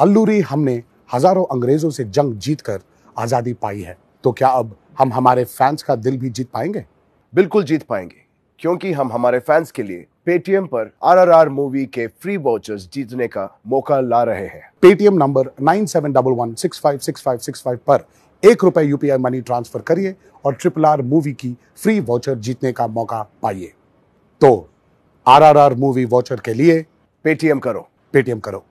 अल्लूरी हमने हजारों अंग्रेजों से जंग जीतकर आज़ादी पाई है तो क्या अब हम हमारे फैंस का दिल भी जीत पाएंगे बिल्कुल जीत पाएंगे क्योंकि हम हमारे फैंस के लिए पेटीएम पर आरआरआर मूवी के फ्री वाउचर्स जीतने का मौका ला रहे हैं Paytm number nine seven double one six five six five six five पर एक रुपए यूपीआई मनी ट्रांसफर करिए और ट्रिपल आर मूवी की फ्री वाउचर जीतने का मौका पाइए तो आरआरआर मूवी वाउचर के लिए पेटीएम करो पेटीएम करो